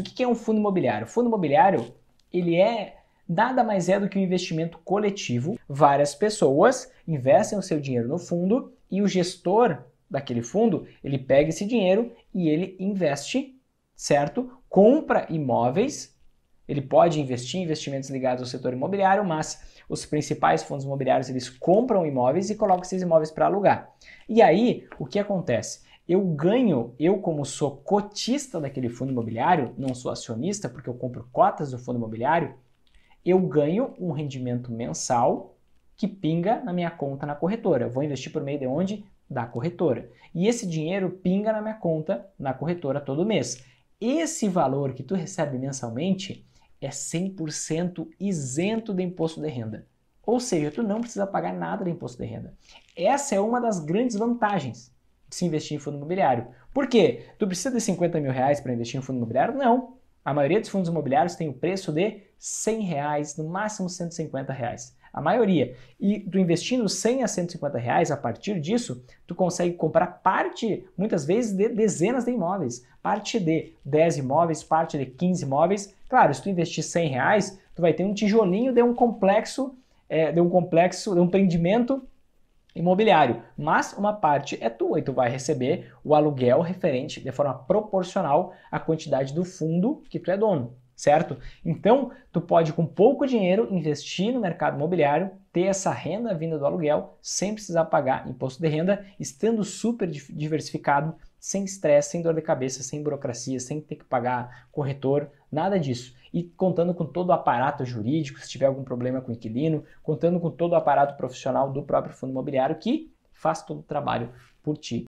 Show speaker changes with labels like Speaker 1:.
Speaker 1: O que é um fundo imobiliário? O fundo imobiliário ele é nada mais é do que um investimento coletivo. Várias pessoas investem o seu dinheiro no fundo e o gestor daquele fundo ele pega esse dinheiro e ele investe, certo? Compra imóveis. Ele pode investir em investimentos ligados ao setor imobiliário, mas os principais fundos imobiliários eles compram imóveis e colocam esses imóveis para alugar. E aí, o que acontece? eu ganho, eu como sou cotista daquele fundo imobiliário, não sou acionista porque eu compro cotas do fundo imobiliário, eu ganho um rendimento mensal que pinga na minha conta na corretora. Eu vou investir por meio de onde? Da corretora. E esse dinheiro pinga na minha conta na corretora todo mês. Esse valor que tu recebe mensalmente é 100% isento de imposto de renda. Ou seja, tu não precisa pagar nada de imposto de renda. Essa é uma das grandes vantagens se investir em fundo imobiliário. Por quê? Tu precisa de 50 mil reais para investir em fundo imobiliário? Não. A maioria dos fundos imobiliários tem o preço de 100 reais, no máximo 150 reais. A maioria. E tu investindo 100 a 150 reais, a partir disso, tu consegue comprar parte, muitas vezes, de dezenas de imóveis. Parte de 10 imóveis, parte de 15 imóveis. Claro, se tu investir 100 reais, tu vai ter um tijolinho de um complexo, é, de um complexo, de um empreendimento imobiliário, mas uma parte é tua e tu vai receber o aluguel referente de forma proporcional à quantidade do fundo que tu é dono, certo? Então, tu pode com pouco dinheiro investir no mercado imobiliário, ter essa renda vinda do aluguel sem precisar pagar imposto de renda, estando super diversificado, sem estresse, sem dor de cabeça, sem burocracia, sem ter que pagar corretor, Nada disso. E contando com todo o aparato jurídico, se tiver algum problema com o inquilino, contando com todo o aparato profissional do próprio fundo imobiliário que faz todo o trabalho por ti